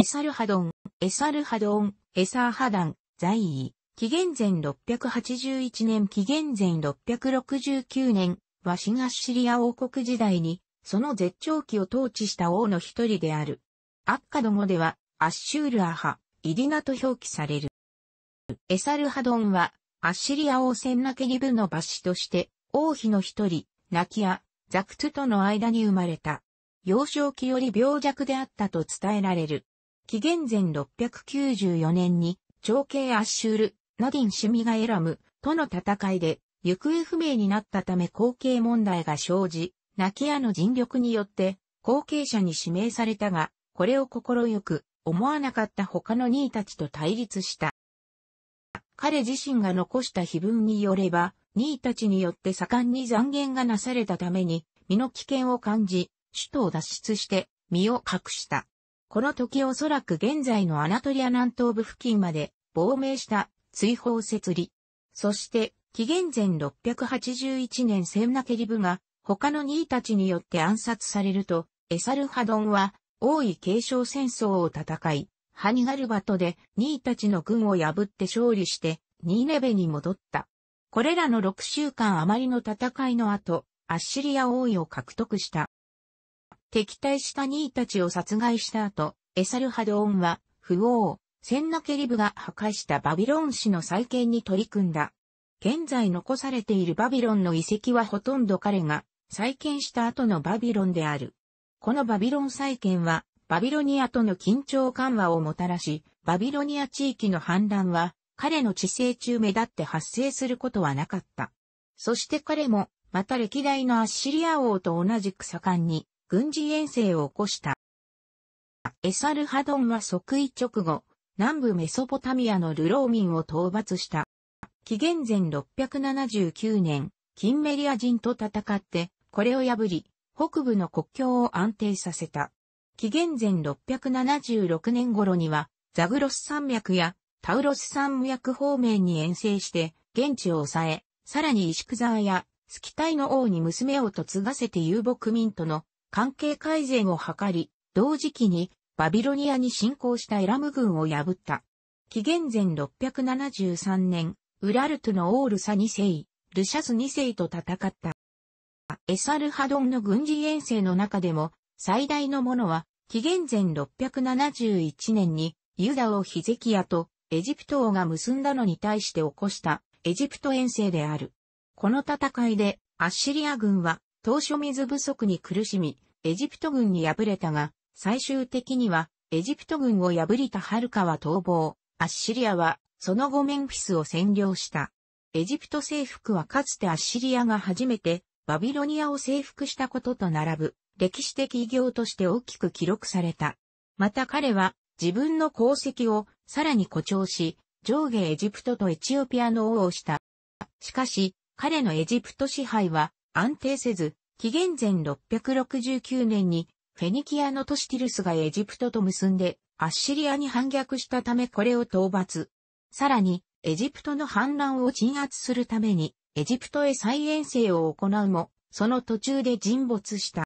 エサルハドン、エサルハドン、エサーハダン、在位。紀元前681年紀元前669年は東シリア王国時代にその絶頂期を統治した王の一人である。アッカド語ではアッシュールアハ、イディナと表記される。エサルハドンはアッシリア王センナケギブの罰シとして王妃の一人、ナキア、ザクトゥとの間に生まれた。幼少期より病弱であったと伝えられる。紀元前694年に、長兄アッシュール、ナディン・シミがエラム、との戦いで、行方不明になったため後継問題が生じ、ナキアの尽力によって、後継者に指名されたが、これを心よく、思わなかった他の兄たちと対立した。彼自身が残した碑文によれば、兄たちによって盛んに残言がなされたために、身の危険を感じ、首都を脱出して、身を隠した。この時おそらく現在のアナトリア南東部付近まで亡命した追放設理。そして、紀元前681年センナケリブが他の兄たちによって暗殺されると、エサルハドンは王位継承戦争を戦い、ハニガルバトで兄たちの軍を破って勝利して、ニーネベに戻った。これらの6週間余りの戦いの後、アッシリア王位を獲得した。敵対した兄たちを殺害した後、エサルハドーンは、不王、センナケリブが破壊したバビロン市の再建に取り組んだ。現在残されているバビロンの遺跡はほとんど彼が再建した後のバビロンである。このバビロン再建は、バビロニアとの緊張緩和をもたらし、バビロニア地域の反乱は、彼の治世中目立って発生することはなかった。そして彼も、また歴代のアッシリア王と同じく盛んに、軍事遠征を起こした。エサルハドンは即位直後、南部メソポタミアのルローミンを討伐した。紀元前679年、キンメリア人と戦って、これを破り、北部の国境を安定させた。紀元前676年頃には、ザグロス山脈やタウロス山脈方面に遠征して、現地を抑え、さらに石クザーや、スキタイの王に娘を嫁がせて遊牧民との関係改善を図り、同時期にバビロニアに侵攻したエラム軍を破った。紀元前673年、ウラルトのオールサ2世、ルシャス2世と戦った。エサルハドンの軍事遠征の中でも最大のものは、紀元前671年にユダをヒゼキヤとエジプト王が結んだのに対して起こしたエジプト遠征である。この戦いでアッシリア軍は当初水不足に苦しみ、エジプト軍に敗れたが、最終的には、エジプト軍を破りたハルカは逃亡、アッシリアは、その後メンフィスを占領した。エジプト征服はかつてアッシリアが初めて、バビロニアを征服したことと並ぶ、歴史的偉業として大きく記録された。また彼は、自分の功績を、さらに誇張し、上下エジプトとエチオピアの王をした。しかし、彼のエジプト支配は、安定せず、紀元前669年にフェニキアの都市ティルスがエジプトと結んでアッシリアに反逆したためこれを討伐。さらに、エジプトの反乱を鎮圧するために、エジプトへ再遠征を行うも、その途中で沈没した。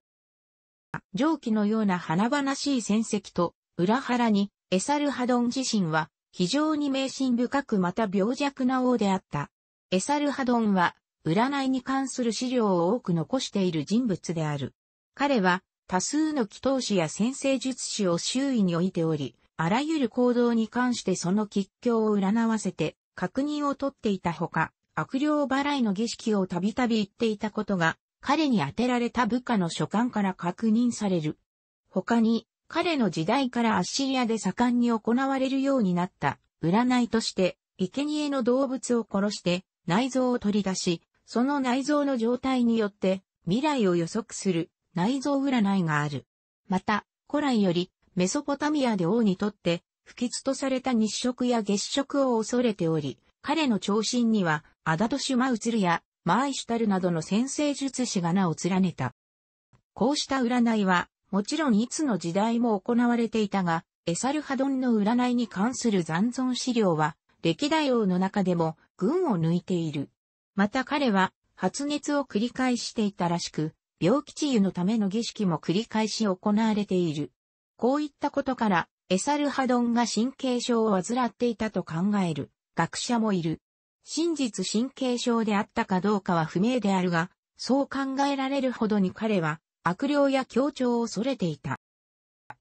上記のような華々しい戦績と、裏腹に、エサルハドン自身は、非常に迷信深くまた病弱な王であった。エサルハドンは、占いに関する資料を多く残している人物である。彼は多数の祈祷師や先生術師を周囲に置いており、あらゆる行動に関してその吉凶を占わせて確認を取っていたほか、悪霊払いの儀式をたびたび言っていたことが、彼に当てられた部下の書簡から確認される。他に、彼の時代からアッシリアで盛んに行われるようになった、占いとして、生贄の動物を殺して、内臓を取り出し、その内臓の状態によって未来を予測する内臓占いがある。また、古来よりメソポタミアで王にとって不吉とされた日食や月食を恐れており、彼の長身にはアダドシュマウツルやマーイシュタルなどの先生術師が名を連ねた。こうした占いは、もちろんいつの時代も行われていたが、エサルハドンの占いに関する残存資料は、歴代王の中でも群を抜いている。また彼は発熱を繰り返していたらしく、病気治癒のための儀式も繰り返し行われている。こういったことから、エサルハドンが神経症を患っていたと考える学者もいる。真実神経症であったかどうかは不明であるが、そう考えられるほどに彼は悪霊や協調を恐れていた。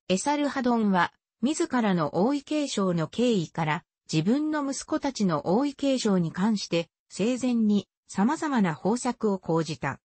エサルハドンは自らの王位継承の経緯から自分の息子たちの王位継承に関して生前に様々な方策を講じた。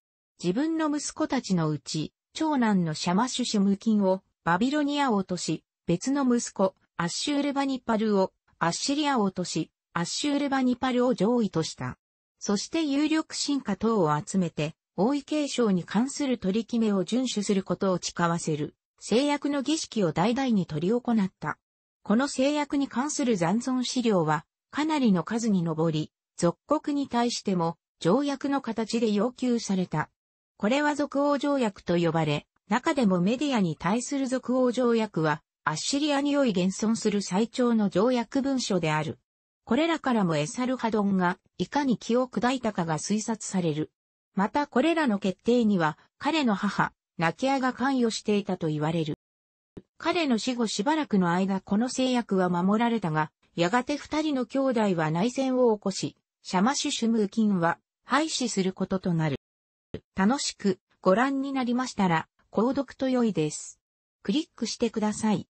自分の息子たちのうち、長男のシャマシュシュムキンをバビロニアを落とし、別の息子、アッシュールバニパルをアッシリアを落とし、アッシュールバニパルを上位とした。そして有力進化等を集めて、王位継承に関する取り決めを遵守することを誓わせる、制約の儀式を代々に取り行った。この制約に関する残存資料は、かなりの数に上り、属国に対しても条約の形で要求された。これは属王条約と呼ばれ、中でもメディアに対する属王条約は、アッシリアにおい現存する最長の条約文書である。これらからもエサルハドンがいかに気を砕いたかが推察される。またこれらの決定には彼の母、ナキアが関与していたと言われる。彼の死後しばらくの間この制約は守られたが、やがて二人の兄弟は内戦を起こし、シャマシュシュムーキンは廃止することとなる。楽しくご覧になりましたら、購読と良いです。クリックしてください。